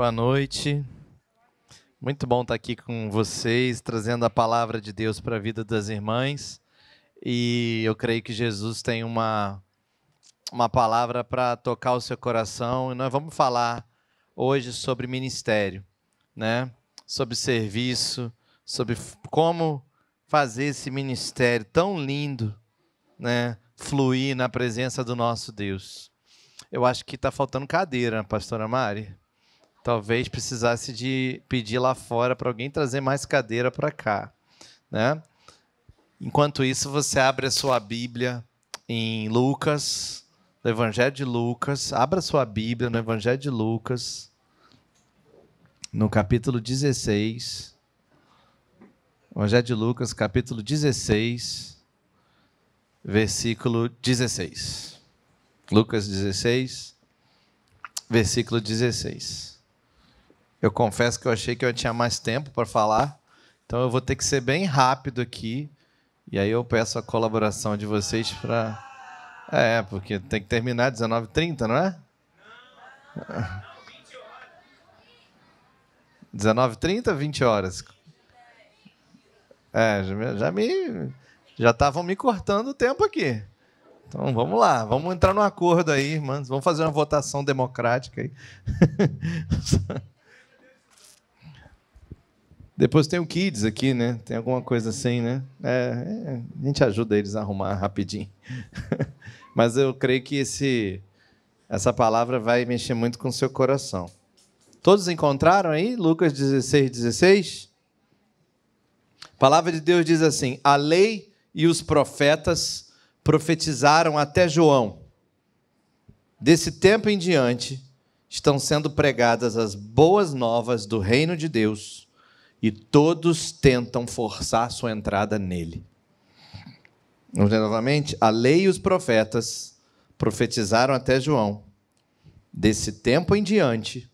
Boa noite. Muito bom estar aqui com vocês, trazendo a palavra de Deus para a vida das irmãs. E eu creio que Jesus tem uma, uma palavra para tocar o seu coração. E nós vamos falar hoje sobre ministério, né? sobre serviço, sobre como fazer esse ministério tão lindo né? fluir na presença do nosso Deus. Eu acho que está faltando cadeira, pastora Mari talvez precisasse de pedir lá fora para alguém trazer mais cadeira para cá, né? Enquanto isso, você abre a sua Bíblia em Lucas, no Evangelho de Lucas, abra sua Bíblia no Evangelho de Lucas, no capítulo 16. Evangelho de Lucas, capítulo 16, versículo 16. Lucas 16, versículo 16. Eu confesso que eu achei que eu tinha mais tempo para falar, então eu vou ter que ser bem rápido aqui. E aí eu peço a colaboração de vocês para. É, porque tem que terminar 19h30, não é? 19h30, 20 horas. É, já me. Já estavam me cortando o tempo aqui. Então vamos lá, vamos entrar num acordo aí, irmãos. Vamos fazer uma votação democrática aí. Depois tem o Kids aqui, né? Tem alguma coisa assim, né? É, é a gente ajuda eles a arrumar rapidinho. Mas eu creio que esse, essa palavra vai mexer muito com o seu coração. Todos encontraram aí? Lucas 16, 16? A palavra de Deus diz assim: A lei e os profetas profetizaram até João. Desse tempo em diante, estão sendo pregadas as boas novas do reino de Deus e todos tentam forçar sua entrada nele. Vamos ler novamente? A lei e os profetas profetizaram até João. Desse tempo em diante,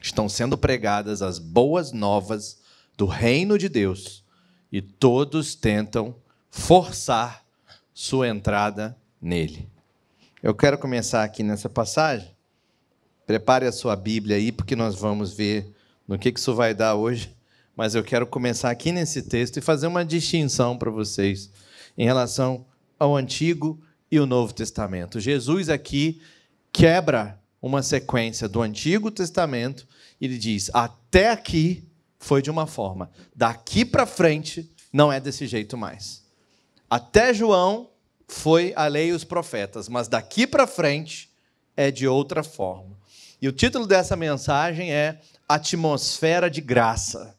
estão sendo pregadas as boas novas do reino de Deus e todos tentam forçar sua entrada nele. Eu quero começar aqui nessa passagem. Prepare a sua Bíblia aí, porque nós vamos ver no que, que isso vai dar hoje. Mas eu quero começar aqui nesse texto e fazer uma distinção para vocês em relação ao Antigo e o Novo Testamento. Jesus aqui quebra uma sequência do Antigo Testamento e ele diz: até aqui foi de uma forma, daqui para frente não é desse jeito mais. Até João foi a lei e os profetas, mas daqui para frente é de outra forma. E o título dessa mensagem é Atmosfera de Graça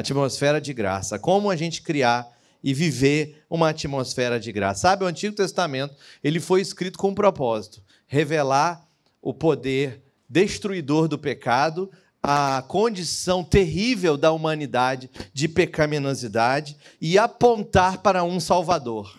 atmosfera de graça. Como a gente criar e viver uma atmosfera de graça. Sabe, o Antigo Testamento, ele foi escrito com um propósito, revelar o poder destruidor do pecado, a condição terrível da humanidade de pecaminosidade e apontar para um Salvador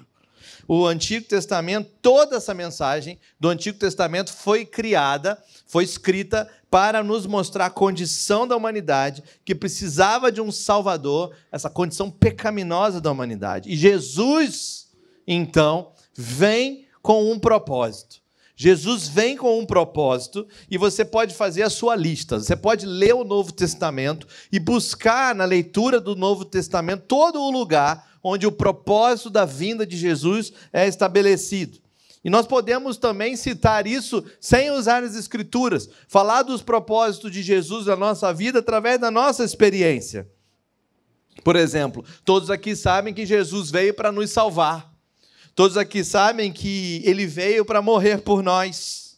o Antigo Testamento, toda essa mensagem do Antigo Testamento foi criada, foi escrita para nos mostrar a condição da humanidade que precisava de um Salvador, essa condição pecaminosa da humanidade. E Jesus, então, vem com um propósito. Jesus vem com um propósito e você pode fazer a sua lista. Você pode ler o Novo Testamento e buscar na leitura do Novo Testamento todo o lugar onde o propósito da vinda de Jesus é estabelecido. E nós podemos também citar isso sem usar as Escrituras, falar dos propósitos de Jesus na nossa vida através da nossa experiência. Por exemplo, todos aqui sabem que Jesus veio para nos salvar. Todos aqui sabem que ele veio para morrer por nós.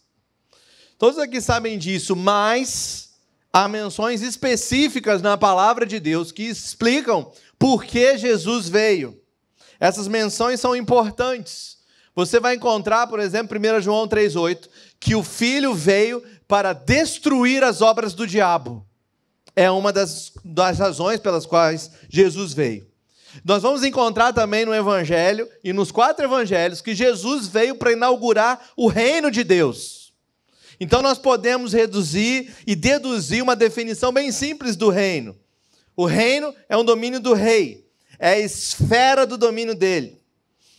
Todos aqui sabem disso, mas há menções específicas na palavra de Deus que explicam por que Jesus veio. Essas menções são importantes. Você vai encontrar, por exemplo, 1 João 3,8, que o filho veio para destruir as obras do diabo. É uma das, das razões pelas quais Jesus veio. Nós vamos encontrar também no Evangelho e nos quatro Evangelhos que Jesus veio para inaugurar o reino de Deus. Então nós podemos reduzir e deduzir uma definição bem simples do reino. O reino é um domínio do rei, é a esfera do domínio dele.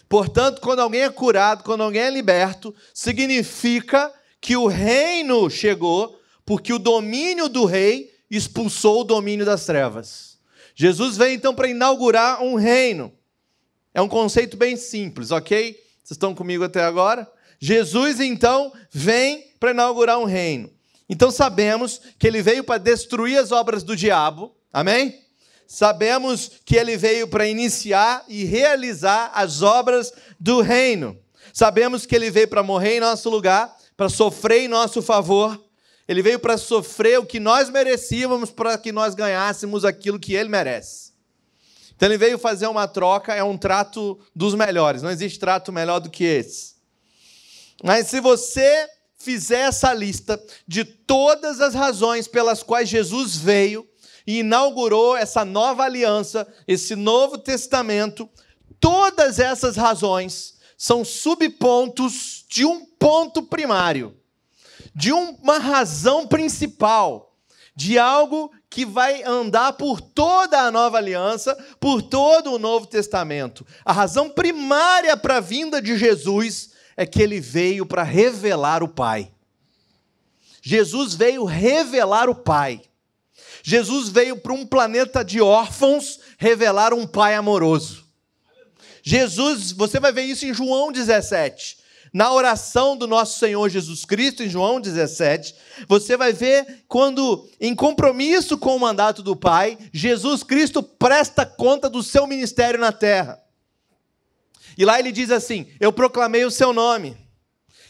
Portanto, quando alguém é curado, quando alguém é liberto, significa que o reino chegou, porque o domínio do rei expulsou o domínio das trevas. Jesus vem então para inaugurar um reino. É um conceito bem simples, ok? Vocês estão comigo até agora? Jesus então vem para inaugurar um reino. Então sabemos que ele veio para destruir as obras do diabo, amém? Sabemos que ele veio para iniciar e realizar as obras do reino. Sabemos que ele veio para morrer em nosso lugar, para sofrer em nosso favor, ele veio para sofrer o que nós merecíamos para que nós ganhássemos aquilo que ele merece. Então ele veio fazer uma troca, é um trato dos melhores, não existe trato melhor do que esse. Mas se você fizer essa lista de todas as razões pelas quais Jesus veio e inaugurou essa nova aliança, esse novo testamento, todas essas razões são subpontos de um ponto primário de uma razão principal, de algo que vai andar por toda a nova aliança, por todo o Novo Testamento. A razão primária para a vinda de Jesus é que ele veio para revelar o Pai. Jesus veio revelar o Pai. Jesus veio para um planeta de órfãos revelar um Pai amoroso. Jesus, você vai ver isso em João 17. Na oração do nosso Senhor Jesus Cristo, em João 17, você vai ver quando, em compromisso com o mandato do Pai, Jesus Cristo presta conta do seu ministério na terra. E lá ele diz assim: Eu proclamei o seu nome.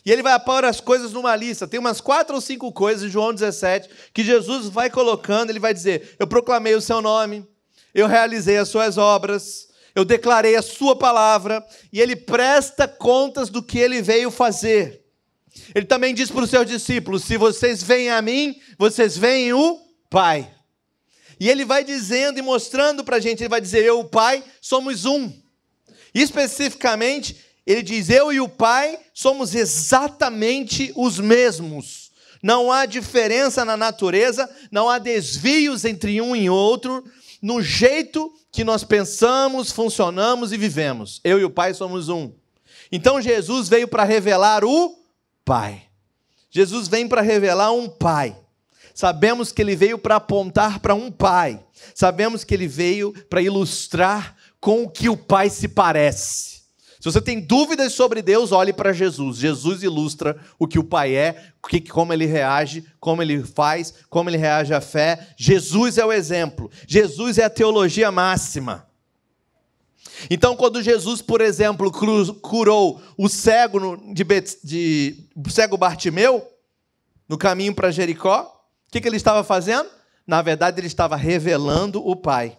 E ele vai pôr as coisas numa lista. Tem umas quatro ou cinco coisas em João 17 que Jesus vai colocando. Ele vai dizer: Eu proclamei o seu nome, eu realizei as suas obras, eu declarei a sua palavra, e ele presta contas do que ele veio fazer. Ele também diz para os seus discípulos: se vocês vêm a mim, vocês veem o Pai. E ele vai dizendo e mostrando para a gente, ele vai dizer: eu e o Pai somos um. E especificamente, ele diz: eu e o Pai somos exatamente os mesmos. Não há diferença na natureza, não há desvios entre um e outro, no jeito que nós pensamos, funcionamos e vivemos. Eu e o Pai somos um. Então Jesus veio para revelar o Pai. Jesus vem para revelar um Pai. Sabemos que ele veio para apontar para um Pai. Sabemos que ele veio para ilustrar com o que o Pai se parece. Se você tem dúvidas sobre Deus, olhe para Jesus. Jesus ilustra o que o Pai é, como ele reage, como ele faz, como ele reage à fé. Jesus é o exemplo. Jesus é a teologia máxima. Então, quando Jesus, por exemplo, curou o cego de, Bet... de... O cego Bartimeu no caminho para Jericó, o que, que ele estava fazendo? Na verdade, ele estava revelando o Pai,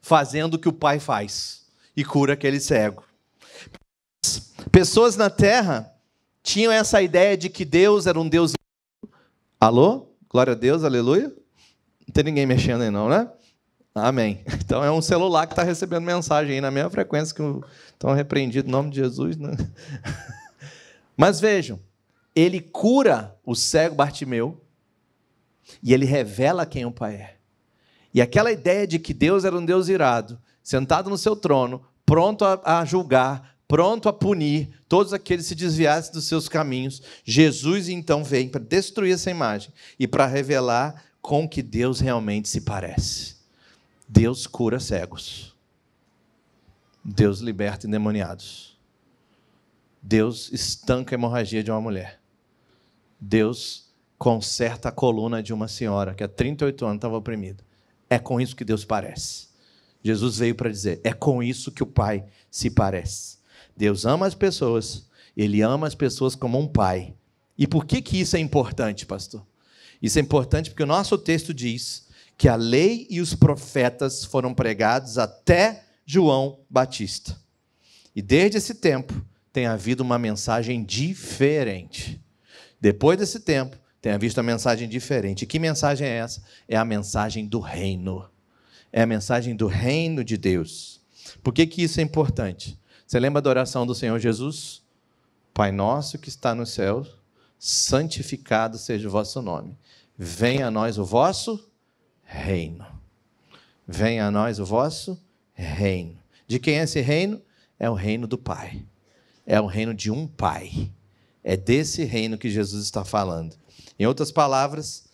fazendo o que o Pai faz e cura aquele cego. Pessoas na terra tinham essa ideia de que Deus era um Deus. Alô? Glória a Deus, aleluia. Não tem ninguém mexendo aí, não, né? Amém. Então é um celular que está recebendo mensagem aí na mesma frequência que estão repreendido em nome de Jesus. Né? Mas vejam, ele cura o cego Bartimeu e ele revela quem o Pai é. E aquela ideia de que Deus era um Deus irado, sentado no seu trono, pronto a, a julgar, pronto a punir todos aqueles que se desviassem dos seus caminhos. Jesus então vem para destruir essa imagem e para revelar com que Deus realmente se parece. Deus cura cegos. Deus liberta endemoniados. Deus estanca a hemorragia de uma mulher. Deus conserta a coluna de uma senhora que há 38 anos estava oprimida. É com isso que Deus parece. Jesus veio para dizer: é com isso que o Pai se parece. Deus ama as pessoas, ele ama as pessoas como um pai. E por que, que isso é importante, pastor? Isso é importante porque o nosso texto diz que a lei e os profetas foram pregados até João Batista. E desde esse tempo tem havido uma mensagem diferente. Depois desse tempo, tem havido uma mensagem diferente. E que mensagem é essa? É a mensagem do reino. É a mensagem do reino de Deus. Por que, que isso é importante? Você lembra da oração do Senhor Jesus? Pai nosso que está no céu, santificado seja o vosso nome. Venha a nós o vosso reino. Venha a nós o vosso reino. De quem é esse reino? É o reino do Pai. É o reino de um Pai. É desse reino que Jesus está falando. Em outras palavras,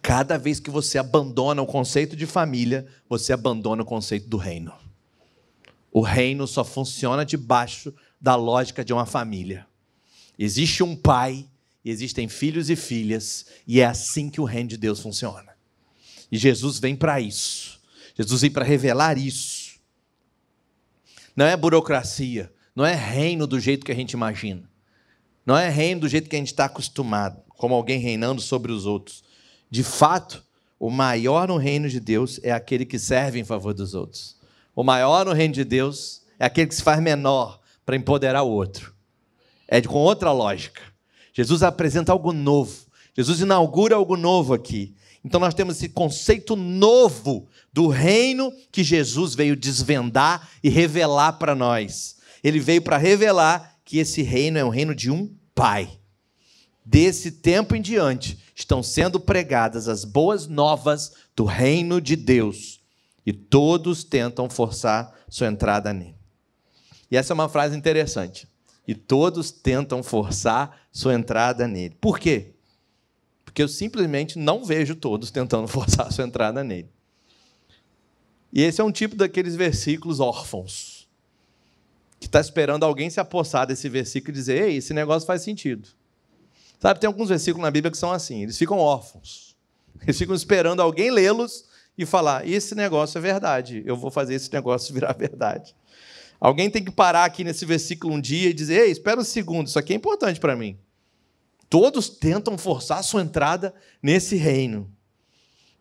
cada vez que você abandona o conceito de família, você abandona o conceito do reino. O reino só funciona debaixo da lógica de uma família. Existe um pai, existem filhos e filhas, e é assim que o reino de Deus funciona. E Jesus vem para isso. Jesus vem para revelar isso. Não é burocracia, não é reino do jeito que a gente imagina. Não é reino do jeito que a gente está acostumado, como alguém reinando sobre os outros. De fato, o maior no reino de Deus é aquele que serve em favor dos outros. O maior no reino de Deus é aquele que se faz menor para empoderar o outro. É com outra lógica. Jesus apresenta algo novo. Jesus inaugura algo novo aqui. Então nós temos esse conceito novo do reino que Jesus veio desvendar e revelar para nós. Ele veio para revelar que esse reino é um reino de um Pai. Desse tempo em diante, estão sendo pregadas as boas novas do reino de Deus e todos tentam forçar sua entrada nele. E essa é uma frase interessante. E todos tentam forçar sua entrada nele. Por quê? Porque eu simplesmente não vejo todos tentando forçar sua entrada nele. E esse é um tipo daqueles versículos órfãos, que está esperando alguém se apossar desse versículo e dizer: ei, esse negócio faz sentido. Sabe, tem alguns versículos na Bíblia que são assim, eles ficam órfãos. Eles ficam esperando alguém lê-los e falar: esse negócio é verdade, eu vou fazer esse negócio virar verdade. Alguém tem que parar aqui nesse versículo um dia e dizer: ei, espera um segundo, isso aqui é importante para mim. Todos tentam forçar sua entrada nesse reino.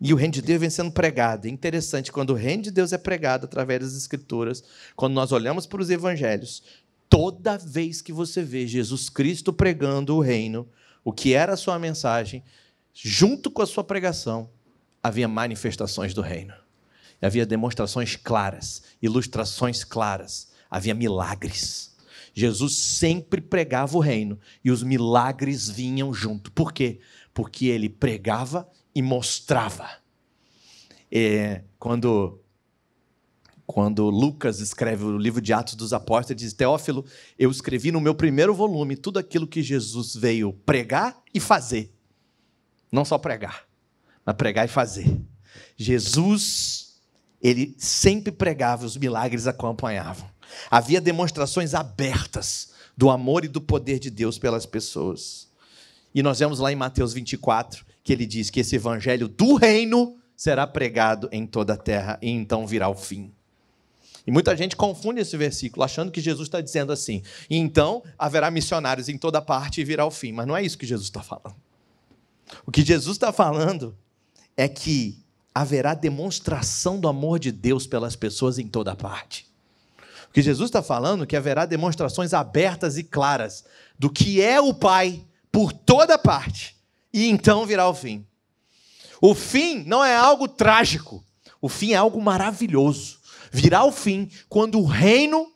E o reino de Deus vem sendo pregado. É interessante, quando o reino de Deus é pregado através das Escrituras, quando nós olhamos para os evangelhos, toda vez que você vê Jesus Cristo pregando o reino, o que era a sua mensagem, junto com a sua pregação, havia manifestações do reino. Havia demonstrações claras, ilustrações claras, havia milagres. Jesus sempre pregava o reino e os milagres vinham junto. Por quê? Porque ele pregava e mostrava. É, quando quando Lucas escreve o livro de Atos dos Apóstolos, diz: Teófilo, eu escrevi no meu primeiro volume tudo aquilo que Jesus veio pregar e fazer, não só pregar pregar e fazer. Jesus, ele sempre pregava, os milagres acompanhavam. Havia demonstrações abertas do amor e do poder de Deus pelas pessoas. E nós vemos lá em Mateus 24 que ele diz que esse evangelho do reino será pregado em toda a terra e então virá o fim. E muita gente confunde esse versículo, achando que Jesus está dizendo assim: e então haverá missionários em toda parte e virá o fim. Mas não é isso que Jesus está falando. O que Jesus está falando é que haverá demonstração do amor de Deus pelas pessoas em toda parte. O que Jesus está falando é que haverá demonstrações abertas e claras do que é o Pai por toda parte, e então virá o fim. O fim não é algo trágico, o fim é algo maravilhoso. Virá o fim quando o reino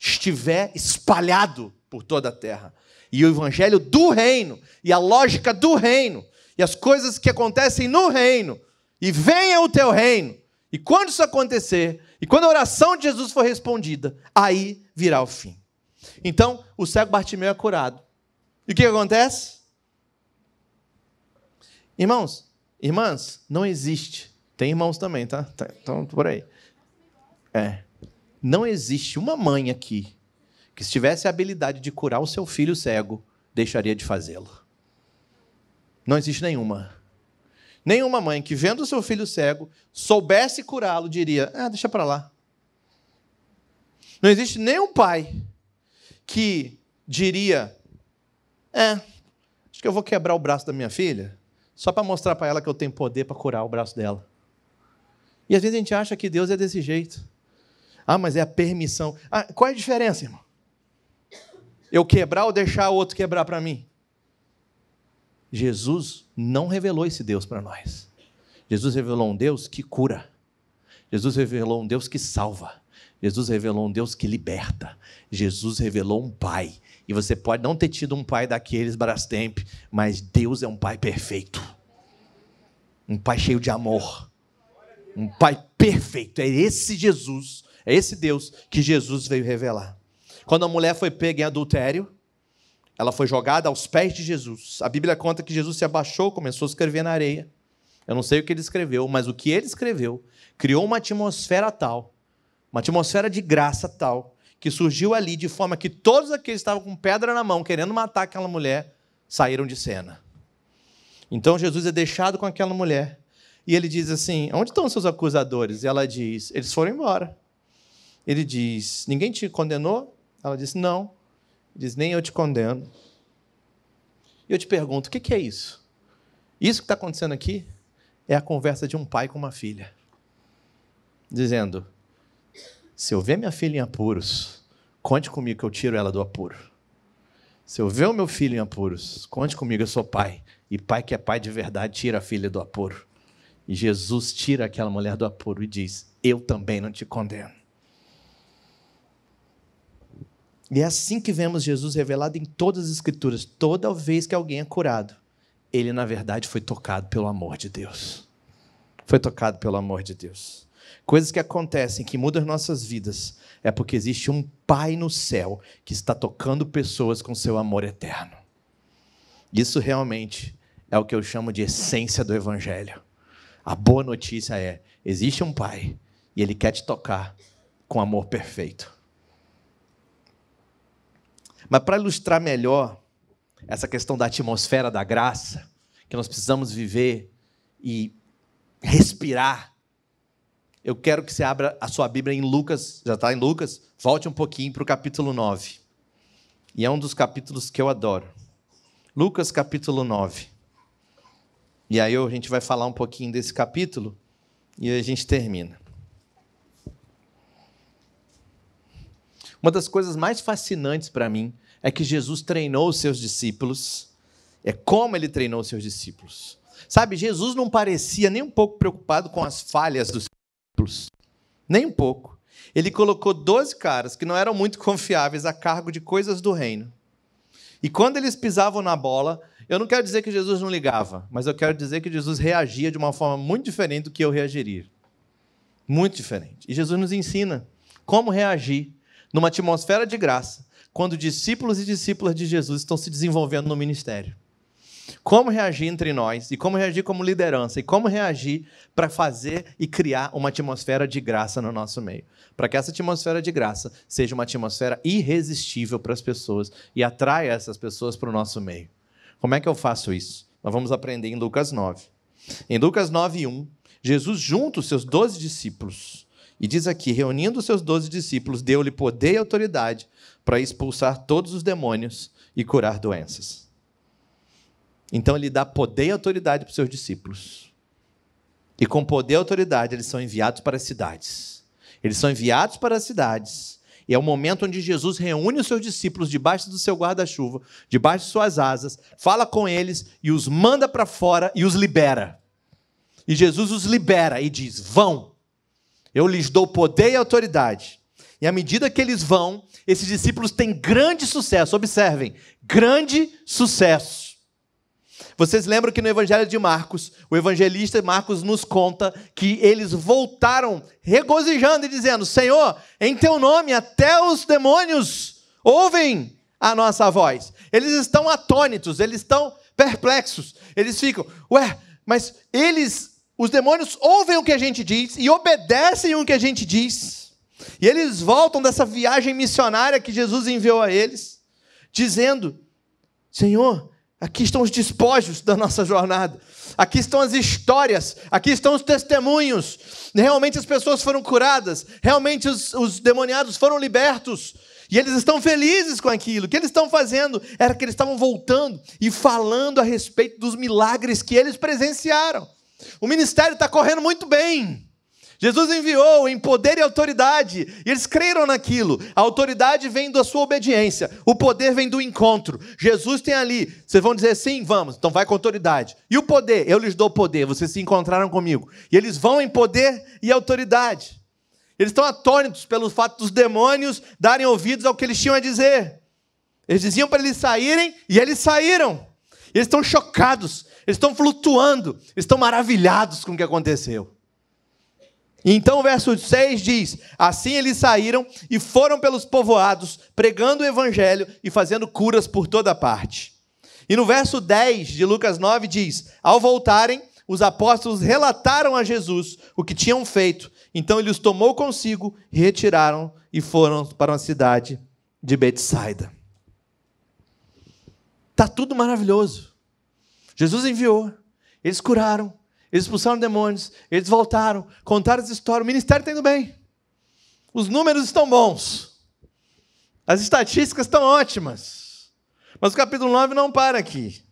estiver espalhado por toda a terra. E o evangelho do reino e a lógica do reino e as coisas que acontecem no reino, e venha o teu reino. E quando isso acontecer, e quando a oração de Jesus for respondida, aí virá o fim. Então, o cego Bartimeu é curado. E o que acontece? Irmãos, irmãs, não existe. Tem irmãos também, tá? tá? Então, por aí. É. Não existe uma mãe aqui que, se tivesse a habilidade de curar o seu filho cego, deixaria de fazê-lo. Não existe nenhuma. Nenhuma mãe que vendo o seu filho cego soubesse curá-lo diria: "Ah, deixa para lá". Não existe nenhum pai que diria: "É, acho que eu vou quebrar o braço da minha filha só para mostrar para ela que eu tenho poder para curar o braço dela". E às vezes a gente acha que Deus é desse jeito. Ah, mas é a permissão. Ah, qual é a diferença, irmão? Eu quebrar ou deixar o outro quebrar para mim? Jesus não revelou esse Deus para nós. Jesus revelou um Deus que cura. Jesus revelou um Deus que salva. Jesus revelou um Deus que liberta. Jesus revelou um Pai. E você pode não ter tido um Pai daqueles Brastemp, mas Deus é um Pai perfeito. Um Pai cheio de amor. Um Pai perfeito. É esse Jesus, é esse Deus que Jesus veio revelar. Quando a mulher foi pega em adultério, ela foi jogada aos pés de Jesus. A Bíblia conta que Jesus se abaixou, começou a escrever na areia. Eu não sei o que ele escreveu, mas o que ele escreveu criou uma atmosfera tal, uma atmosfera de graça tal, que surgiu ali de forma que todos aqueles que estavam com pedra na mão, querendo matar aquela mulher, saíram de cena. Então Jesus é deixado com aquela mulher. E ele diz assim: Onde estão os seus acusadores? E ela diz: Eles foram embora. Ele diz: Ninguém te condenou? Ela diz: Não diz: Nem eu te condeno. E eu te pergunto: o que é isso? Isso que está acontecendo aqui é a conversa de um pai com uma filha, dizendo: Se eu ver minha filha em apuros, conte comigo que eu tiro ela do apuro. Se eu ver o meu filho em apuros, conte comigo, eu sou pai. E pai que é pai de verdade tira a filha do apuro. E Jesus tira aquela mulher do apuro e diz: Eu também não te condeno. E é assim que vemos Jesus revelado em todas as Escrituras. Toda vez que alguém é curado, ele, na verdade, foi tocado pelo amor de Deus. Foi tocado pelo amor de Deus. Coisas que acontecem, que mudam nossas vidas, é porque existe um Pai no céu que está tocando pessoas com seu amor eterno. Isso realmente é o que eu chamo de essência do Evangelho. A boa notícia é: existe um Pai e Ele quer te tocar com amor perfeito. Mas para ilustrar melhor essa questão da atmosfera da graça, que nós precisamos viver e respirar, eu quero que você abra a sua Bíblia em Lucas, já está em Lucas, volte um pouquinho para o capítulo 9. E é um dos capítulos que eu adoro. Lucas, capítulo 9. E aí a gente vai falar um pouquinho desse capítulo e a gente termina. Uma das coisas mais fascinantes para mim é que Jesus treinou os seus discípulos, é como ele treinou os seus discípulos. Sabe, Jesus não parecia nem um pouco preocupado com as falhas dos discípulos, nem um pouco. Ele colocou 12 caras que não eram muito confiáveis a cargo de coisas do reino. E quando eles pisavam na bola, eu não quero dizer que Jesus não ligava, mas eu quero dizer que Jesus reagia de uma forma muito diferente do que eu reagiria. Muito diferente. E Jesus nos ensina como reagir numa atmosfera de graça, quando discípulos e discípulas de Jesus estão se desenvolvendo no ministério. Como reagir entre nós e como reagir como liderança e como reagir para fazer e criar uma atmosfera de graça no nosso meio, para que essa atmosfera de graça seja uma atmosfera irresistível para as pessoas e atraia essas pessoas para o nosso meio. Como é que eu faço isso? Nós vamos aprender em Lucas 9. Em Lucas 1, Jesus junta os seus doze discípulos e diz aqui: reunindo seus doze discípulos, deu-lhe poder e autoridade para expulsar todos os demônios e curar doenças. Então ele dá poder e autoridade para os seus discípulos. E com poder e autoridade eles são enviados para as cidades. Eles são enviados para as cidades. E é o momento onde Jesus reúne os seus discípulos debaixo do seu guarda-chuva, debaixo de suas asas, fala com eles e os manda para fora e os libera. E Jesus os libera e diz: Vão, eu lhes dou poder e autoridade. E à medida que eles vão, esses discípulos têm grande sucesso. Observem, grande sucesso. Vocês lembram que no Evangelho de Marcos, o evangelista Marcos nos conta que eles voltaram regozijando e dizendo: Senhor, em teu nome até os demônios ouvem a nossa voz. Eles estão atônitos, eles estão perplexos. Eles ficam, ué, mas eles os demônios ouvem o que a gente diz e obedecem o que a gente diz. E eles voltam dessa viagem missionária que Jesus enviou a eles, dizendo: Senhor, aqui estão os despojos da nossa jornada, aqui estão as histórias, aqui estão os testemunhos. Realmente as pessoas foram curadas, realmente os, os demoniados foram libertos. E eles estão felizes com aquilo. O que eles estão fazendo era que eles estavam voltando e falando a respeito dos milagres que eles presenciaram. O ministério está correndo muito bem. Jesus enviou em poder e autoridade, e eles creram naquilo. A autoridade vem da sua obediência, o poder vem do encontro. Jesus tem ali, vocês vão dizer sim, vamos, então vai com autoridade. E o poder, eu lhes dou poder, vocês se encontraram comigo. E eles vão em poder e autoridade. Eles estão atônitos pelo fato dos demônios darem ouvidos ao que eles tinham a dizer. Eles diziam para eles saírem e eles saíram. Eles estão chocados. Eles estão flutuando, estão maravilhados com o que aconteceu. Então o verso 6 diz: Assim eles saíram e foram pelos povoados, pregando o evangelho e fazendo curas por toda parte. E no verso 10 de Lucas 9 diz: Ao voltarem, os apóstolos relataram a Jesus o que tinham feito. Então ele os tomou consigo, retiraram e foram para a cidade de Betsaida. Tá tudo maravilhoso. Jesus enviou, eles curaram, eles expulsaram demônios, eles voltaram, contaram as histórias, o ministério está indo bem. Os números estão bons. As estatísticas estão ótimas. Mas o capítulo 9 não para aqui.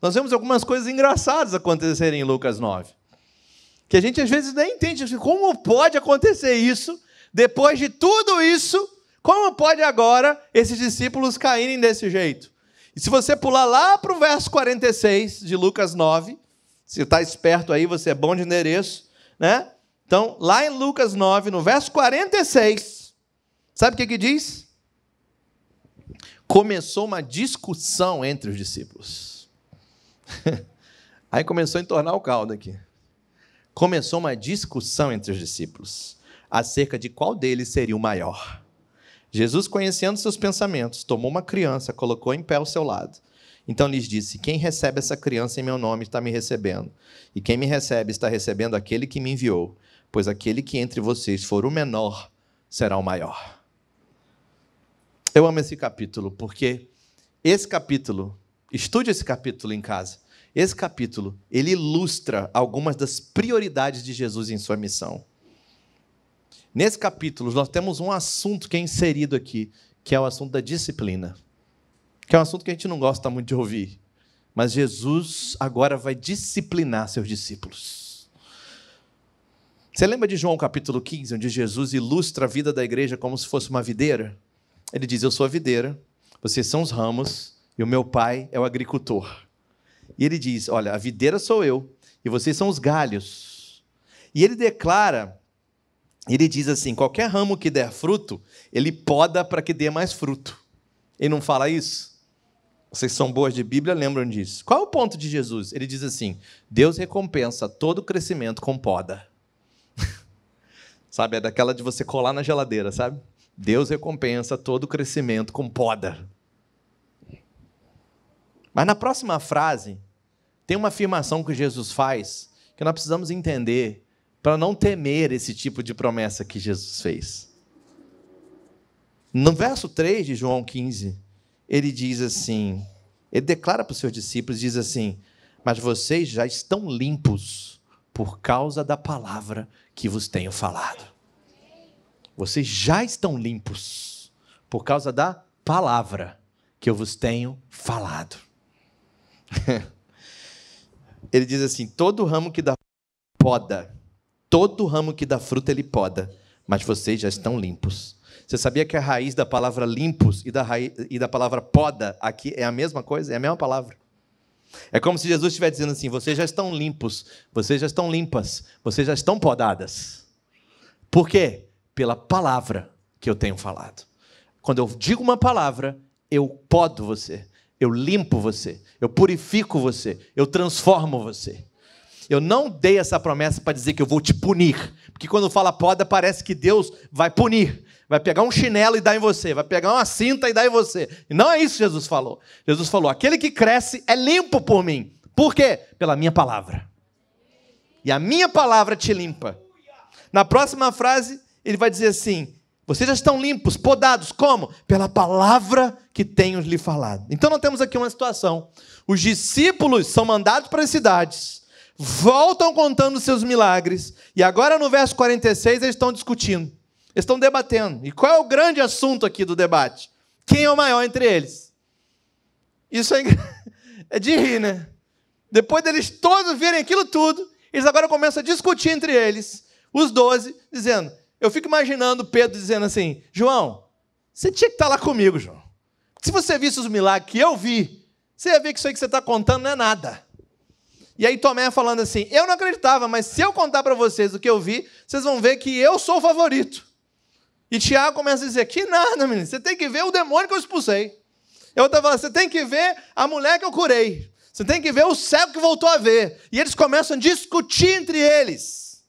Nós vemos algumas coisas engraçadas acontecerem em Lucas 9. Que a gente às vezes nem entende assim, como pode acontecer isso depois de tudo isso, como pode agora esses discípulos caírem desse jeito? E se você pular lá para o verso 46 de Lucas 9, se está esperto aí, você é bom de endereço, né? Então, lá em Lucas 9, no verso 46, sabe o que, que diz? Começou uma discussão entre os discípulos. aí começou a entornar o caldo aqui. Começou uma discussão entre os discípulos acerca de qual deles seria o maior. Jesus, conhecendo seus pensamentos, tomou uma criança, colocou em pé ao seu lado. Então lhes disse: Quem recebe essa criança em meu nome está me recebendo, e quem me recebe está recebendo aquele que me enviou, pois aquele que entre vocês for o menor será o maior. Eu amo esse capítulo porque esse capítulo, estude esse capítulo em casa. Esse capítulo, ele ilustra algumas das prioridades de Jesus em sua missão. Nesse capítulo, nós temos um assunto que é inserido aqui, que é o assunto da disciplina, que é um assunto que a gente não gosta muito de ouvir. Mas Jesus agora vai disciplinar seus discípulos. Você lembra de João capítulo 15, onde Jesus ilustra a vida da igreja como se fosse uma videira? Ele diz: Eu sou a videira, vocês são os ramos, e o meu pai é o agricultor. E ele diz: Olha, a videira sou eu, e vocês são os galhos. E ele declara ele diz assim: qualquer ramo que der fruto, ele poda para que dê mais fruto. Ele não fala isso? Vocês são boas de Bíblia, lembram disso. Qual é o ponto de Jesus? Ele diz assim: Deus recompensa todo crescimento com poda. sabe, é daquela de você colar na geladeira, sabe? Deus recompensa todo crescimento com poda. Mas na próxima frase, tem uma afirmação que Jesus faz que nós precisamos entender para não temer esse tipo de promessa que Jesus fez. No verso 3 de João 15, ele diz assim: ele declara para os seus discípulos, diz assim: Mas vocês já estão limpos por causa da palavra que vos tenho falado. Vocês já estão limpos por causa da palavra que eu vos tenho falado. ele diz assim: Todo ramo que dá poda Todo ramo que dá fruta ele poda, mas vocês já estão limpos. Você sabia que a raiz da palavra limpos e da, raiz, e da palavra poda aqui é a mesma coisa? É a mesma palavra. É como se Jesus estivesse dizendo assim: vocês já estão limpos, vocês já estão limpas, vocês já estão podadas. Por quê? Pela palavra que eu tenho falado. Quando eu digo uma palavra, eu podo você, eu limpo você, eu purifico você, eu transformo você. Eu não dei essa promessa para dizer que eu vou te punir. Porque quando fala poda, parece que Deus vai punir. Vai pegar um chinelo e dar em você, vai pegar uma cinta e dar em você. E não é isso que Jesus falou. Jesus falou: aquele que cresce é limpo por mim. Por quê? Pela minha palavra. E a minha palavra te limpa. Na próxima frase, ele vai dizer assim: vocês já estão limpos, podados, como? Pela palavra que tenho lhe falado. Então, nós temos aqui uma situação: os discípulos são mandados para as cidades, voltam contando seus milagres, e agora no verso 46 eles estão discutindo, eles estão debatendo. E qual é o grande assunto aqui do debate? Quem é o maior entre eles? Isso é, é de rir, né? Depois deles todos virem aquilo tudo, eles agora começam a discutir entre eles, os doze, dizendo: Eu fico imaginando Pedro dizendo assim, João, você tinha que estar tá lá comigo, João. Se você visse os milagres que eu vi, você ia ver que isso aí que você está contando não é nada. E aí Tomé falando assim: "Eu não acreditava, mas se eu contar para vocês o que eu vi, vocês vão ver que eu sou o favorito". E Tiago começa a dizer: "Que nada, menino, você tem que ver o demônio que eu expulsei". Eu estava falando: "Você tem que ver a mulher que eu curei". Você tem que ver o cego que voltou a ver. E eles começam a discutir entre eles.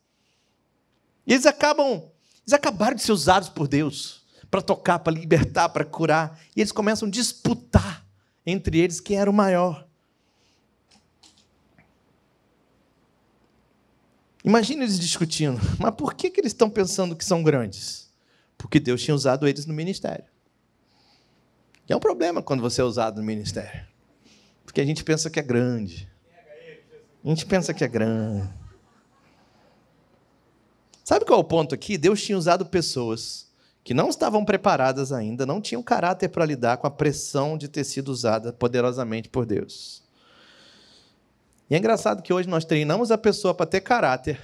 E eles acabam, eles acabaram de ser usados por Deus para tocar, para libertar, para curar. E eles começam a disputar entre eles quem era o maior. Imagina eles discutindo, mas por que, que eles estão pensando que são grandes? Porque Deus tinha usado eles no ministério. E é um problema quando você é usado no ministério. Porque a gente pensa que é grande. A gente pensa que é grande. Sabe qual é o ponto aqui? Deus tinha usado pessoas que não estavam preparadas ainda, não tinham caráter para lidar com a pressão de ter sido usada poderosamente por Deus. E é engraçado que hoje nós treinamos a pessoa para ter caráter,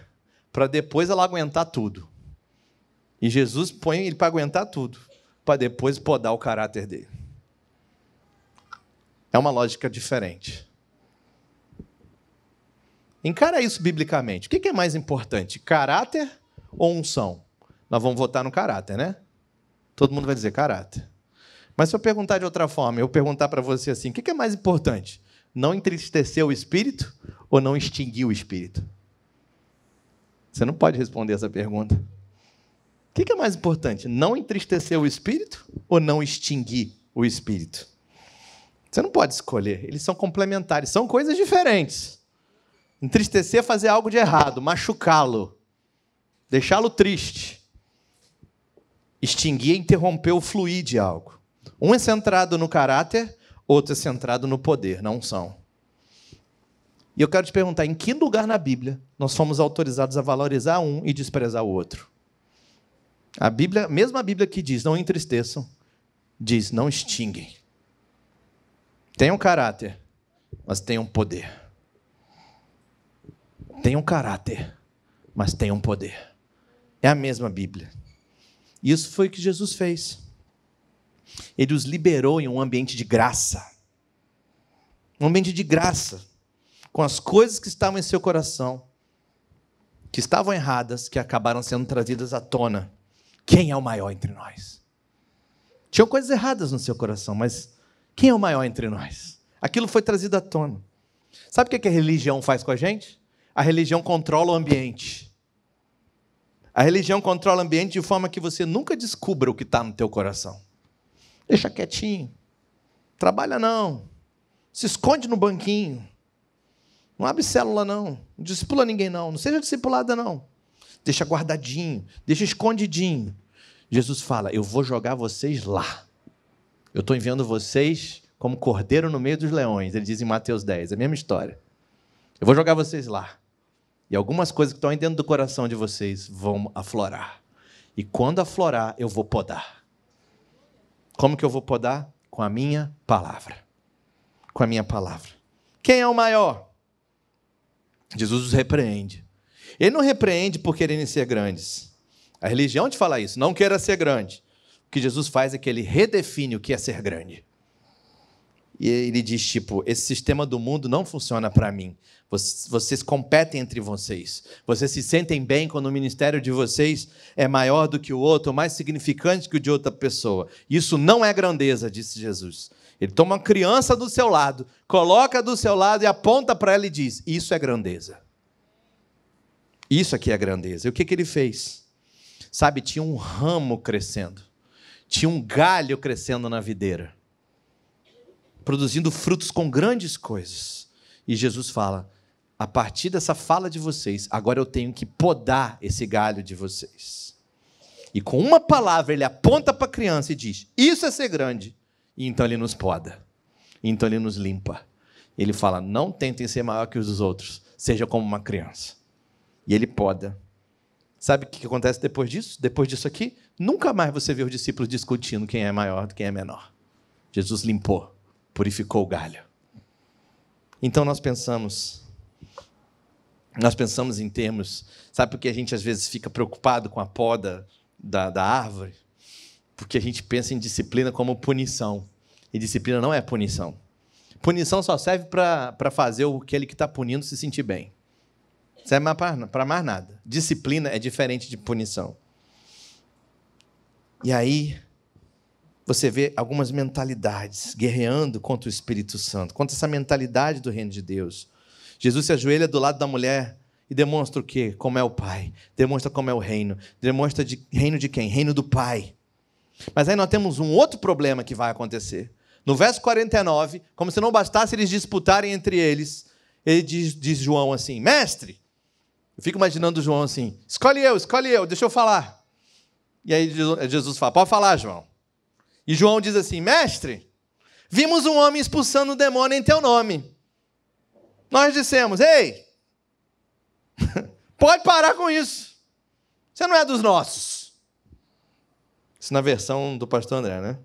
para depois ela aguentar tudo. E Jesus põe ele para aguentar tudo, para depois podar o caráter dele. É uma lógica diferente. Encara isso biblicamente. O que é mais importante, caráter ou unção? Nós vamos votar no caráter, né? Todo mundo vai dizer caráter. Mas se eu perguntar de outra forma, eu perguntar para você assim: o que é mais importante, não entristeceu o espírito ou não extinguiu o espírito? Você não pode responder essa pergunta. O que é mais importante? Não entristecer o espírito ou não extinguir o espírito? Você não pode escolher. Eles são complementares, são coisas diferentes. Entristecer é fazer algo de errado, machucá-lo, deixá-lo triste. Extinguir é interromper o fluir de algo. Um é centrado no caráter outro é centrado no poder, não são. E eu quero te perguntar: em que lugar na Bíblia nós fomos autorizados a valorizar um e desprezar o outro? A Bíblia, mesmo a Bíblia que diz não entristeçam, diz não extinguem. Tenham caráter, mas tenham poder. Tenham caráter, mas tenham poder. É a mesma Bíblia. Isso foi o que Jesus fez. Ele os liberou em um ambiente de graça. Um ambiente de graça, com as coisas que estavam em seu coração, que estavam erradas, que acabaram sendo trazidas à tona. Quem é o maior entre nós? Tinham coisas erradas no seu coração, mas quem é o maior entre nós? Aquilo foi trazido à tona. Sabe o que, é que a religião faz com a gente? A religião controla o ambiente. A religião controla o ambiente de forma que você nunca descubra o que está no teu coração. Deixa quietinho. Trabalha não. Se esconde no banquinho. Não abre célula, não. Não discipula ninguém, não. Não seja discipulada, não. Deixa guardadinho. Deixa escondidinho. Jesus fala: Eu vou jogar vocês lá. Eu estou enviando vocês como cordeiro no meio dos leões. Ele diz em Mateus 10, é a mesma história. Eu vou jogar vocês lá. E algumas coisas que estão aí dentro do coração de vocês vão aflorar. E quando aflorar, eu vou podar. Como que eu vou podar? Com a minha palavra. Com a minha palavra. Quem é o maior? Jesus os repreende. Ele não repreende por quererem ser grandes. A religião te fala isso, não queira ser grande. O que Jesus faz é que ele redefine o que é ser grande. E ele diz tipo, esse sistema do mundo não funciona para mim. Vocês, vocês competem entre vocês. Vocês se sentem bem quando o ministério de vocês é maior do que o outro, mais significante que o de outra pessoa. Isso não é grandeza, disse Jesus. Ele toma uma criança do seu lado, coloca do seu lado e aponta para ela e diz: Isso é grandeza. Isso aqui é grandeza. E o que, que ele fez? Sabe, tinha um ramo crescendo, tinha um galho crescendo na videira produzindo frutos com grandes coisas. E Jesus fala: a partir dessa fala de vocês, agora eu tenho que podar esse galho de vocês. E com uma palavra ele aponta para a criança e diz: Isso é ser grande. E então ele nos poda. E então ele nos limpa. Ele fala: Não tentem ser maior que os dos outros, seja como uma criança. E ele poda. Sabe o que acontece depois disso? Depois disso aqui, nunca mais você vê os discípulos discutindo quem é maior do que quem é menor. Jesus limpou purificou o galho. Então nós pensamos, nós pensamos em termos, sabe porque a gente às vezes fica preocupado com a poda da, da árvore? Porque a gente pensa em disciplina como punição. E disciplina não é punição. Punição só serve para fazer aquele que está punindo se sentir bem. serve para mais nada. Disciplina é diferente de punição. E aí, você vê algumas mentalidades guerreando contra o Espírito Santo, contra essa mentalidade do reino de Deus. Jesus se ajoelha do lado da mulher e demonstra o quê? Como é o Pai, demonstra como é o reino, demonstra de, reino de quem? Reino do Pai. Mas aí nós temos um outro problema que vai acontecer. No verso 49, como se não bastasse eles disputarem entre eles, ele diz, diz João assim: Mestre, eu fico imaginando João assim: escolhe eu, escolhe eu, deixa eu falar. E aí Jesus fala: pode falar, João. E João diz assim: Mestre, vimos um homem expulsando o demônio em teu nome. Nós dissemos: Ei, pode parar com isso. Você não é dos nossos. Isso na versão do pastor André, né?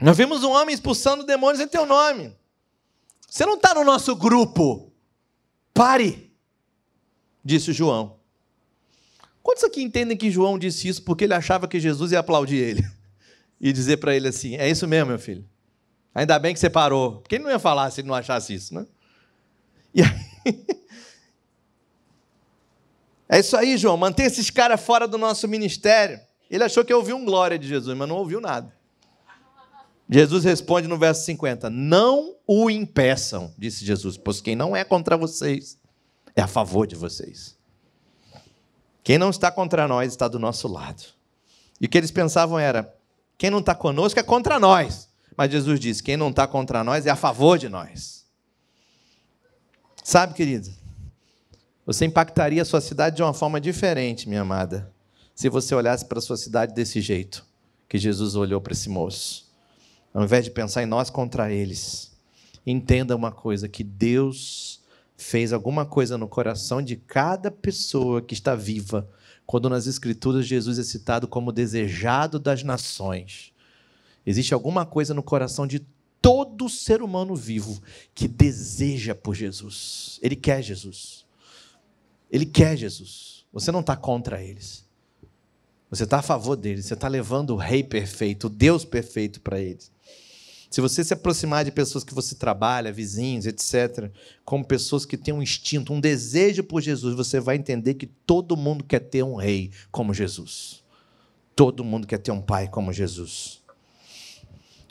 Nós vimos um homem expulsando demônios em teu nome. Você não está no nosso grupo. Pare, disse João. Quantos aqui entendem que João disse isso porque ele achava que Jesus ia aplaudir ele? E dizer para ele assim: é isso mesmo, meu filho. Ainda bem que você parou. Porque ele não ia falar se ele não achasse isso, né? E aí. É isso aí, João. mantém esses caras fora do nosso ministério. Ele achou que ouviu um glória de Jesus, mas não ouviu nada. Jesus responde no verso 50: Não o impeçam, disse Jesus, pois quem não é contra vocês é a favor de vocês. Quem não está contra nós está do nosso lado. E o que eles pensavam era: quem não está conosco é contra nós. Mas Jesus disse: quem não está contra nós é a favor de nós. Sabe, querido, você impactaria a sua cidade de uma forma diferente, minha amada, se você olhasse para a sua cidade desse jeito que Jesus olhou para esse moço. Ao invés de pensar em nós contra eles, entenda uma coisa: que Deus fez alguma coisa no coração de cada pessoa que está viva. Quando nas Escrituras Jesus é citado como desejado das nações, existe alguma coisa no coração de todo ser humano vivo que deseja por Jesus. Ele quer Jesus. Ele quer Jesus. Você não está contra eles. Você está a favor deles. Você está levando o Rei perfeito, o Deus perfeito para eles. Se você se aproximar de pessoas que você trabalha, vizinhos, etc., como pessoas que têm um instinto, um desejo por Jesus, você vai entender que todo mundo quer ter um rei como Jesus. Todo mundo quer ter um pai como Jesus.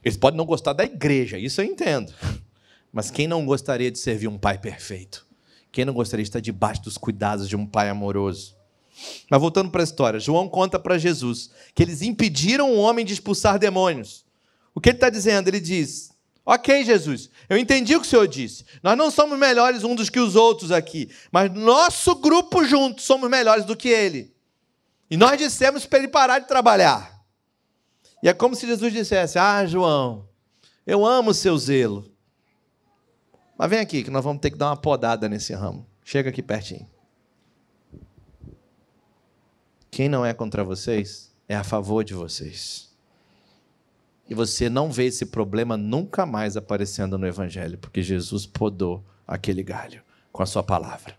Eles podem não gostar da igreja, isso eu entendo. Mas quem não gostaria de servir um pai perfeito? Quem não gostaria de estar debaixo dos cuidados de um pai amoroso? Mas voltando para a história, João conta para Jesus que eles impediram o homem de expulsar demônios. O que ele está dizendo? Ele diz: Ok, Jesus, eu entendi o que o Senhor disse. Nós não somos melhores uns dos que os outros aqui, mas nosso grupo junto somos melhores do que ele. E nós dissemos para ele parar de trabalhar. E é como se Jesus dissesse: Ah, João, eu amo o seu zelo. Mas vem aqui que nós vamos ter que dar uma podada nesse ramo. Chega aqui pertinho. Quem não é contra vocês é a favor de vocês e você não vê esse problema nunca mais aparecendo no Evangelho, porque Jesus podou aquele galho com a sua palavra.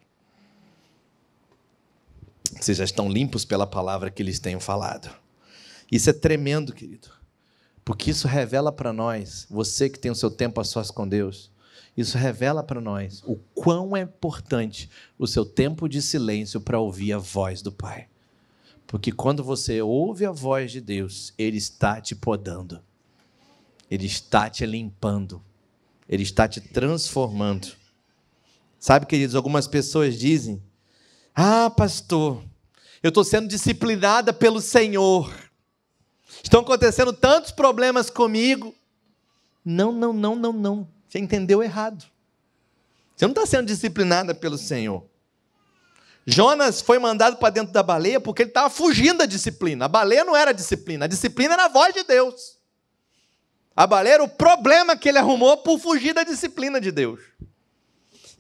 Vocês já estão limpos pela palavra que eles têm falado. Isso é tremendo, querido, porque isso revela para nós, você que tem o seu tempo a sós com Deus, isso revela para nós o quão é importante o seu tempo de silêncio para ouvir a voz do Pai. Porque quando você ouve a voz de Deus, Ele está te podando. Ele está te limpando. Ele está te transformando. Sabe, queridos, algumas pessoas dizem: Ah, pastor, eu estou sendo disciplinada pelo Senhor. Estão acontecendo tantos problemas comigo. Não, não, não, não, não. Você entendeu errado. Você não está sendo disciplinada pelo Senhor. Jonas foi mandado para dentro da baleia porque ele estava fugindo da disciplina. A baleia não era disciplina, a disciplina era a voz de Deus. A baleia era o problema que ele arrumou por fugir da disciplina de Deus.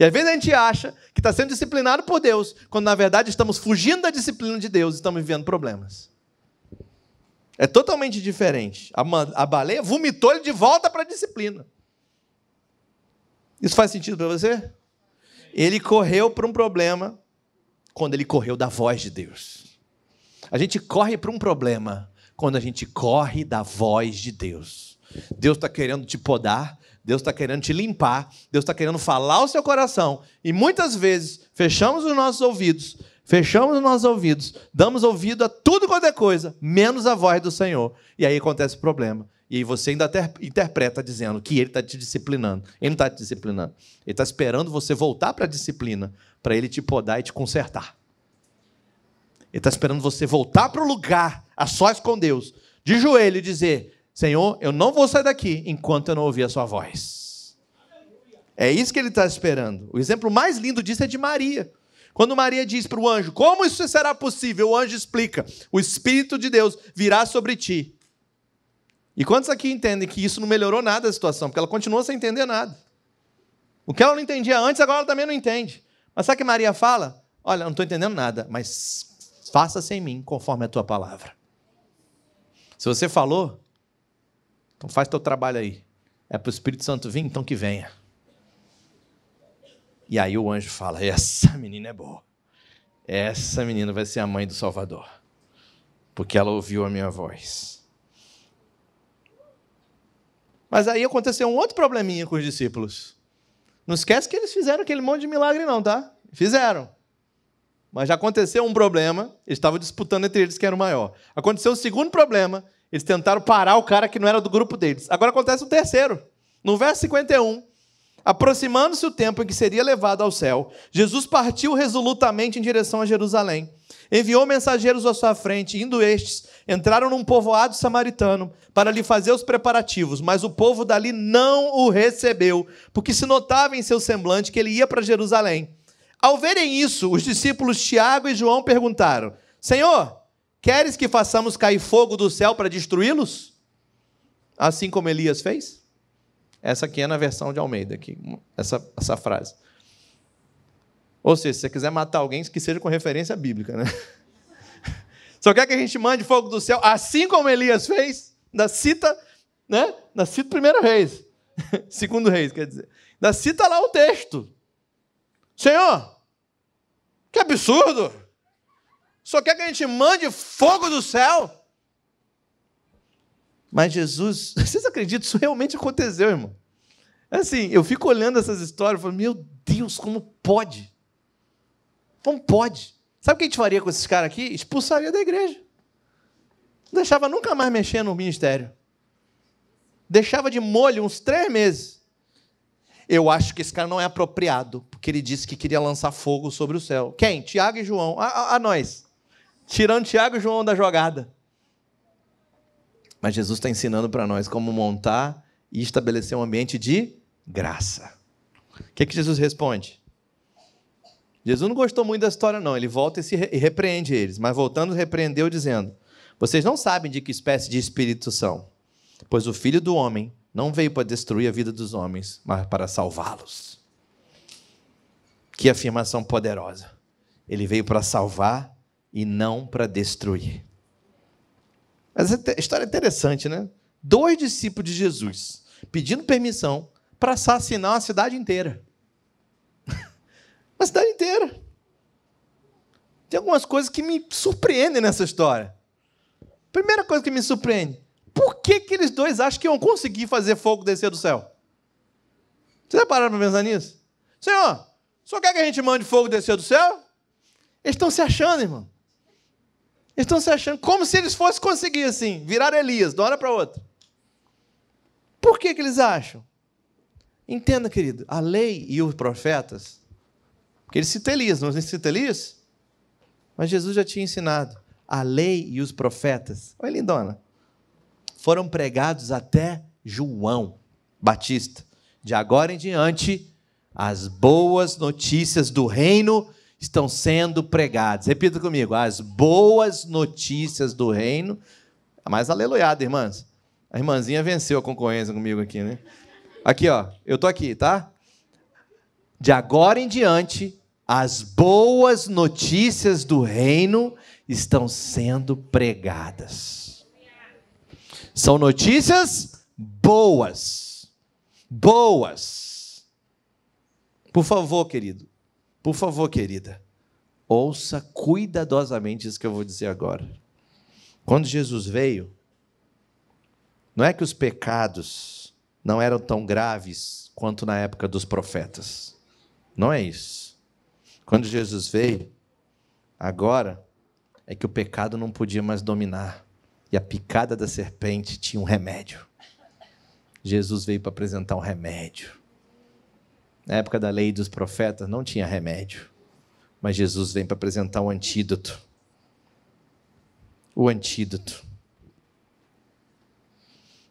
E às vezes a gente acha que está sendo disciplinado por Deus, quando na verdade estamos fugindo da disciplina de Deus e estamos vivendo problemas. É totalmente diferente. A, baleia vomitou ele de volta para a disciplina. Isso faz sentido para você? Ele correu para um problema quando ele correu da voz de Deus. A gente corre para um problema quando a gente corre da voz de Deus. Deus está querendo te podar, Deus está querendo te limpar, Deus está querendo falar o seu coração. E muitas vezes fechamos os nossos ouvidos, fechamos os nossos ouvidos, damos ouvido a tudo quanto é coisa, menos a voz do Senhor. E aí acontece o problema. E aí você ainda interpreta dizendo que ele está te disciplinando. Ele não está te disciplinando. Ele está esperando você voltar para a disciplina, para ele te podar e te consertar. Ele está esperando você voltar para o lugar, a sós com Deus, de joelho e dizer: Senhor, eu não vou sair daqui enquanto eu não ouvir a sua voz. É isso que ele está esperando. O exemplo mais lindo disso é de Maria. Quando Maria diz para o anjo: Como isso será possível? O anjo explica: O Espírito de Deus virá sobre ti. E quantos aqui entendem que isso não melhorou nada a situação? Porque ela continua sem entender nada. O que ela não entendia antes, agora ela também não entende. Mas sabe o que Maria fala? Olha, não estou entendendo nada, mas faça-se em mim conforme a tua palavra. Se você falou, então faz teu trabalho aí. É para o Espírito Santo vir? Então que venha. E aí o anjo fala: Essa menina é boa. Essa menina vai ser a mãe do Salvador. Porque ela ouviu a minha voz. Mas aí aconteceu um outro probleminha com os discípulos. Não esquece que eles fizeram aquele monte de milagre, não, tá? Fizeram. Mas já aconteceu um problema, eles estavam disputando entre eles quem era o maior. Aconteceu o um segundo problema, eles tentaram parar o cara que não era do grupo deles. Agora acontece o um terceiro. No verso 51, aproximando-se o tempo em que seria levado ao céu, Jesus partiu resolutamente em direção a Jerusalém. Enviou mensageiros à sua frente, indo estes, entraram num povoado samaritano para lhe fazer os preparativos, mas o povo dali não o recebeu, porque se notava em seu semblante que ele ia para Jerusalém. Ao verem isso, os discípulos Tiago e João perguntaram: Senhor, Queres que façamos cair fogo do céu para destruí-los? Assim como Elias fez? Essa aqui é na versão de Almeida, aqui, essa, essa frase. Ou seja, se você quiser matar alguém, que seja com referência bíblica, né? Só quer que a gente mande fogo do céu, assim como Elias fez, da cita, né? Da cita primeiro reis, segundo reis, quer dizer. Da cita lá o texto. Senhor, que absurdo! Só quer que a gente mande fogo do céu? Mas Jesus, vocês acreditam? Isso realmente aconteceu, irmão. É assim, eu fico olhando essas histórias e falo, meu Deus, como pode? Como pode? Sabe o que a gente faria com esses caras aqui? Expulsaria da igreja. Não deixava nunca mais mexer no ministério. Deixava de molho uns três meses. Eu acho que esse cara não é apropriado, porque ele disse que queria lançar fogo sobre o céu. Quem? Tiago e João. A, a, a nós tirando Tiago e João da jogada. Mas Jesus está ensinando para nós como montar e estabelecer um ambiente de graça. O que, é que Jesus responde? Jesus não gostou muito da história, não. Ele volta e, se re e repreende eles, mas voltando, repreendeu, dizendo: Vocês não sabem de que espécie de espírito são, pois o filho do homem não veio para destruir a vida dos homens, mas para salvá-los. Que afirmação poderosa! Ele veio para salvar e não para destruir. É Essa história é interessante, né? Dois discípulos de Jesus pedindo permissão para assassinar uma cidade inteira. uma cidade inteira. Tem algumas coisas que me surpreendem nessa história. Primeira coisa que me surpreende: por que aqueles dois acham que vão conseguir fazer fogo descer do céu? Vocês já pararam para pensar nisso? Senhor, só quer que a gente mande fogo descer do céu? Eles estão se achando, irmão estão se achando como se eles fossem conseguir assim, virar Elias de uma hora para outra. Por que, que eles acham? Entenda, querido, a lei e os profetas, porque ele cita Elias, não cita Elias? Mas Jesus já tinha ensinado. A lei e os profetas, olha lindona, foram pregados até João Batista. De agora em diante, as boas notícias do reino estão sendo pregadas. Repita comigo: as boas notícias do reino. Mais aleluiada, irmãs. A irmãzinha venceu a concorrência comigo aqui, né? Aqui, ó, eu tô aqui, tá? De agora em diante, as boas notícias do reino estão sendo pregadas. São notícias boas. Boas. Por favor, querido, por favor, querida, ouça cuidadosamente isso que eu vou dizer agora. Quando Jesus veio, não é que os pecados não eram tão graves quanto na época dos profetas. Não é isso. Quando Jesus veio, agora é que o pecado não podia mais dominar e a picada da serpente tinha um remédio. Jesus veio para apresentar um remédio. Na época da lei dos profetas não tinha remédio, mas Jesus vem para apresentar um antídoto. O antídoto.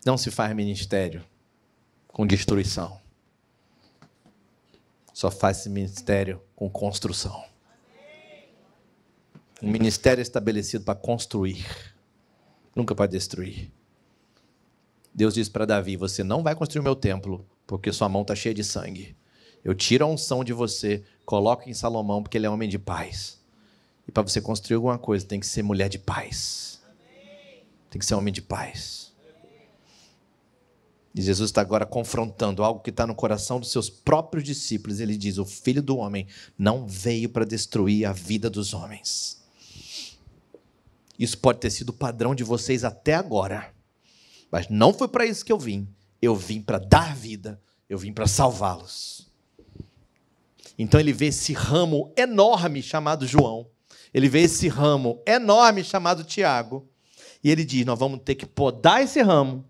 Não se faz ministério com destruição. Só faz ministério com construção. Um ministério estabelecido para construir, nunca para destruir. Deus disse para Davi: Você não vai construir o meu templo, porque sua mão está cheia de sangue. Eu tiro a unção de você, coloco em Salomão, porque ele é homem de paz. E para você construir alguma coisa, tem que ser mulher de paz. Tem que ser homem de paz. E Jesus está agora confrontando algo que está no coração dos seus próprios discípulos. Ele diz: O filho do homem não veio para destruir a vida dos homens. Isso pode ter sido o padrão de vocês até agora, mas não foi para isso que eu vim. Eu vim para dar vida, eu vim para salvá-los. Então ele vê esse ramo enorme chamado João, ele vê esse ramo enorme chamado Tiago, e ele diz: Nós vamos ter que podar esse ramo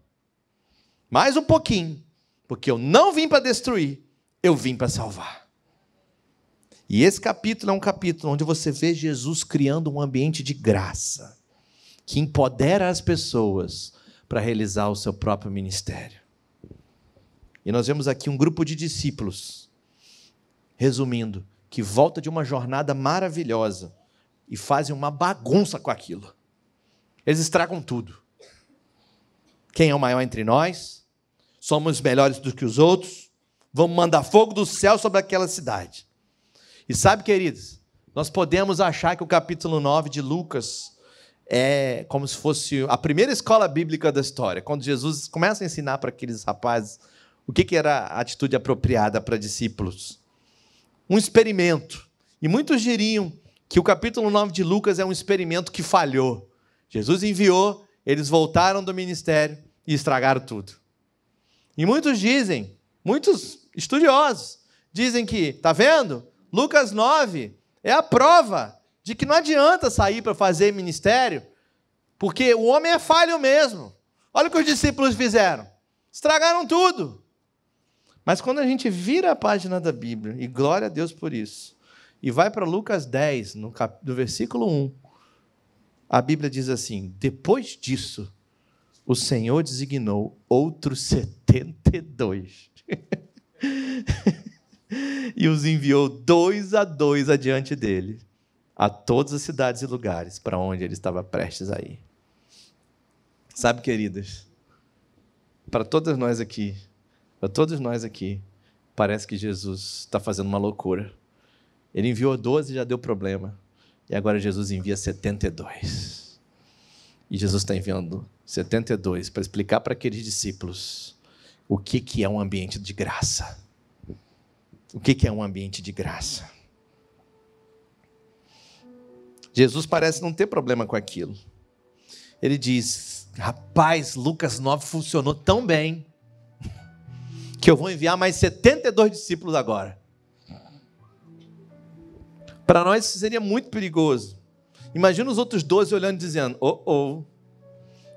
mais um pouquinho, porque eu não vim para destruir, eu vim para salvar. E esse capítulo é um capítulo onde você vê Jesus criando um ambiente de graça, que empodera as pessoas para realizar o seu próprio ministério. E nós vemos aqui um grupo de discípulos resumindo, que volta de uma jornada maravilhosa e fazem uma bagunça com aquilo. Eles estragam tudo. Quem é o maior entre nós? Somos melhores do que os outros? Vamos mandar fogo do céu sobre aquela cidade. E sabe, queridos, nós podemos achar que o capítulo 9 de Lucas é como se fosse a primeira escola bíblica da história, quando Jesus começa a ensinar para aqueles rapazes o que, que era a atitude apropriada para discípulos um experimento. E muitos diriam que o capítulo 9 de Lucas é um experimento que falhou. Jesus enviou, eles voltaram do ministério e estragaram tudo. E muitos dizem, muitos estudiosos, dizem que, tá vendo? Lucas 9 é a prova de que não adianta sair para fazer ministério, porque o homem é falho mesmo. Olha o que os discípulos fizeram: estragaram tudo. Mas quando a gente vira a página da Bíblia, e glória a Deus por isso, e vai para Lucas 10, no cap... do versículo 1, a Bíblia diz assim: Depois disso, o Senhor designou outros 72. e os enviou dois a dois adiante dele, a todas as cidades e lugares para onde ele estava prestes a ir. Sabe, queridas, para todas nós aqui, para todos nós aqui, parece que Jesus está fazendo uma loucura. Ele enviou 12 e já deu problema. E agora Jesus envia 72. E Jesus está enviando 72 para explicar para aqueles discípulos o que, que é um ambiente de graça. O que, que é um ambiente de graça? Jesus parece não ter problema com aquilo. Ele diz: Rapaz, Lucas 9 funcionou tão bem que eu vou enviar mais 72 discípulos agora. Para nós isso seria muito perigoso. Imagina os outros 12 olhando e dizendo: Oh, oh,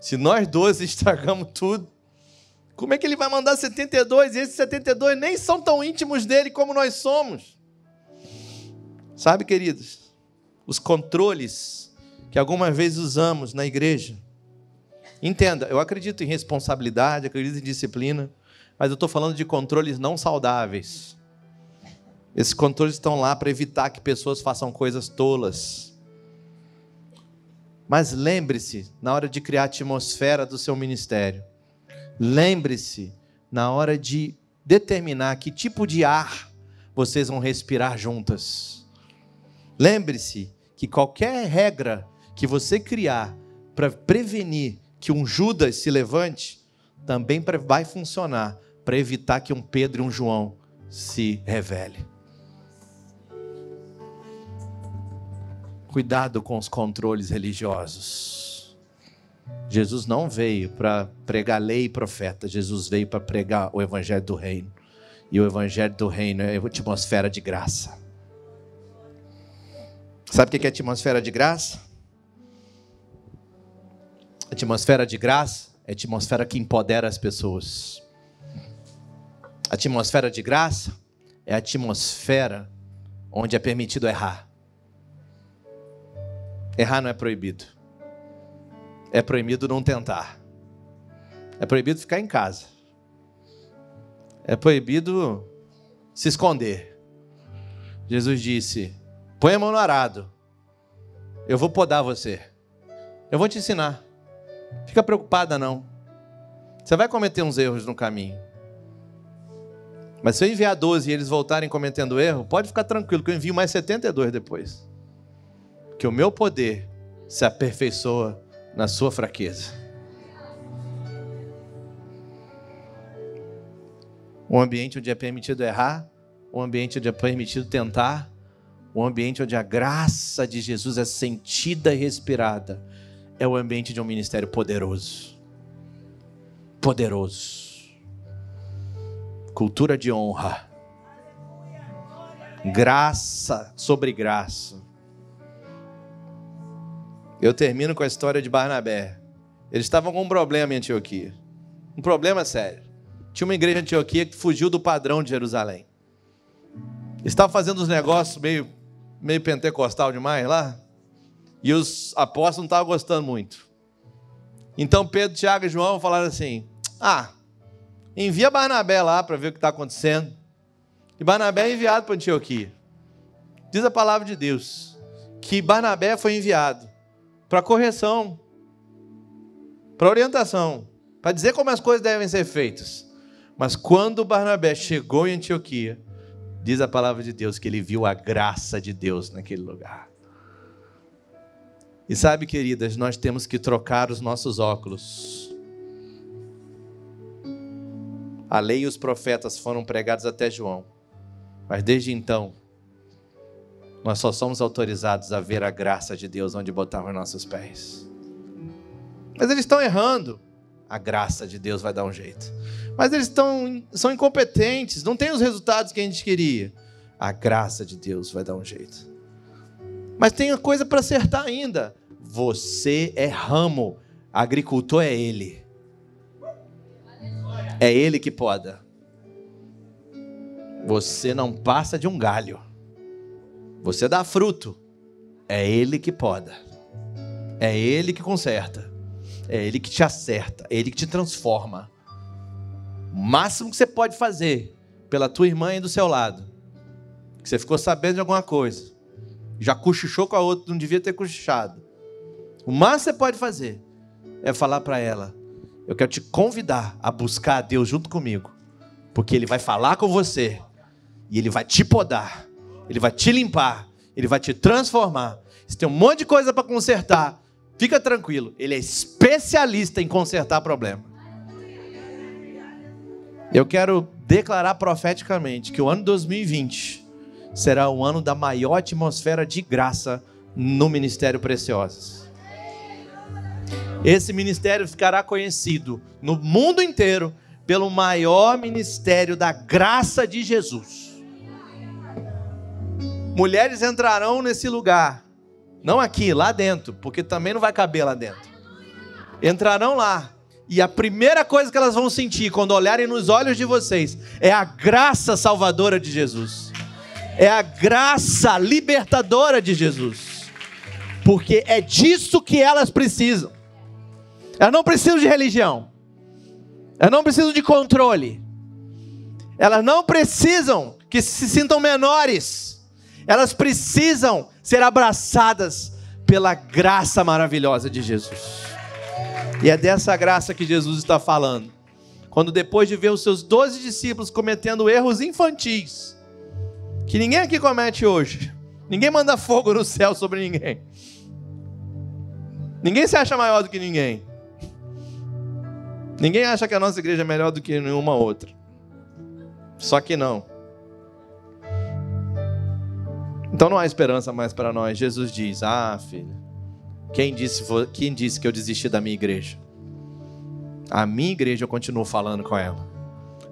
se nós 12 estragamos tudo, como é que ele vai mandar 72? E esses 72 nem são tão íntimos dele como nós somos. Sabe, queridos, os controles que algumas vezes usamos na igreja. Entenda, eu acredito em responsabilidade, acredito em disciplina, mas eu estou falando de controles não saudáveis. Esses controles estão lá para evitar que pessoas façam coisas tolas. Mas lembre-se, na hora de criar a atmosfera do seu ministério, lembre-se, na hora de determinar que tipo de ar vocês vão respirar juntas. Lembre-se que qualquer regra que você criar para prevenir que um Judas se levante, também vai funcionar para evitar que um Pedro e um João se revele. Cuidado com os controles religiosos. Jesus não veio para pregar lei e profeta, Jesus veio para pregar o evangelho do reino. E o evangelho do reino é atmosfera de graça. Sabe o que é atmosfera de graça? Atmosfera de graça é atmosfera que empodera as pessoas. A atmosfera de graça é a atmosfera onde é permitido errar. Errar não é proibido. É proibido não tentar. É proibido ficar em casa. É proibido se esconder. Jesus disse: põe a mão no arado. Eu vou podar você. Eu vou te ensinar. Fica preocupada, não. Você vai cometer uns erros no caminho. Mas se eu enviar 12 e eles voltarem cometendo erro, pode ficar tranquilo que eu envio mais 72 depois. Que o meu poder se aperfeiçoa na sua fraqueza. Um ambiente onde é permitido errar, um ambiente onde é permitido tentar, um ambiente onde a graça de Jesus é sentida e respirada, é o ambiente de um ministério poderoso. Poderoso cultura de honra, graça sobre graça. Eu termino com a história de Barnabé. Eles estavam com um problema em Antioquia, um problema sério. Tinha uma igreja em Antioquia que fugiu do padrão de Jerusalém. Estava fazendo uns negócios meio, meio pentecostal demais lá, e os apóstolos não estavam gostando muito. Então Pedro, Tiago e João falaram assim: Ah, envia Barnabé lá para ver o que está acontecendo. E Barnabé é enviado para Antioquia. Diz a palavra de Deus que Barnabé foi enviado para correção, para orientação, para dizer como as coisas devem ser feitas. Mas quando Barnabé chegou em Antioquia, diz a palavra de Deus que ele viu a graça de Deus naquele lugar. E sabe, queridas, nós temos que trocar os nossos óculos a lei e os profetas foram pregados até João. Mas desde então, nós só somos autorizados a ver a graça de Deus onde botarmos nossos pés. Mas eles estão errando. A graça de Deus vai dar um jeito. Mas eles estão, são incompetentes, não tem os resultados que a gente queria. A graça de Deus vai dar um jeito. Mas tem coisa para acertar ainda. Você é ramo, agricultor é ele. É Ele que poda. Você não passa de um galho. Você dá fruto. É Ele que poda. É Ele que conserta. É Ele que te acerta. É Ele que te transforma. O máximo que você pode fazer pela tua irmã e do seu lado, que você ficou sabendo de alguma coisa, já cochichou com a outra, não devia ter cochichado. O máximo que você pode fazer é falar para ela: eu quero te convidar a buscar a Deus junto comigo, porque Ele vai falar com você e Ele vai te podar, Ele vai te limpar, Ele vai te transformar. Se tem um monte de coisa para consertar, fica tranquilo, Ele é especialista em consertar problema. Eu quero declarar profeticamente que o ano 2020 será o ano da maior atmosfera de graça no Ministério Preciosos. Esse ministério ficará conhecido no mundo inteiro pelo maior ministério da graça de Jesus. Mulheres entrarão nesse lugar, não aqui, lá dentro, porque também não vai caber lá dentro. Entrarão lá, e a primeira coisa que elas vão sentir quando olharem nos olhos de vocês é a graça salvadora de Jesus, é a graça libertadora de Jesus, porque é disso que elas precisam. Elas não precisam de religião. Elas não precisam de controle. Elas não precisam que se sintam menores. Elas precisam ser abraçadas pela graça maravilhosa de Jesus. E é dessa graça que Jesus está falando. Quando depois de ver os seus doze discípulos cometendo erros infantis, que ninguém aqui comete hoje, ninguém manda fogo no céu sobre ninguém, ninguém se acha maior do que ninguém, Ninguém acha que a nossa igreja é melhor do que nenhuma outra. Só que não. Então não há esperança mais para nós. Jesus diz: Ah, filho, quem disse, quem disse que eu desisti da minha igreja? A minha igreja eu continuo falando com ela.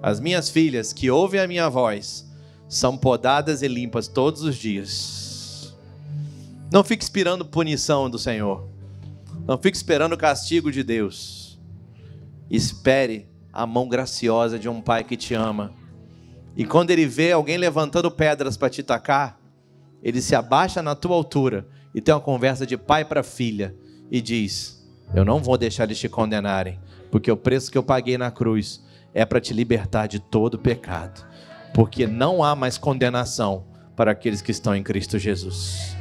As minhas filhas que ouvem a minha voz são podadas e limpas todos os dias. Não fique esperando punição do Senhor. Não fique esperando castigo de Deus. Espere a mão graciosa de um pai que te ama. E quando ele vê alguém levantando pedras para te tacar, ele se abaixa na tua altura e tem uma conversa de pai para filha e diz: Eu não vou deixar eles te condenarem, porque o preço que eu paguei na cruz é para te libertar de todo pecado, porque não há mais condenação para aqueles que estão em Cristo Jesus.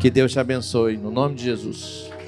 Que Deus te abençoe, no nome de Jesus.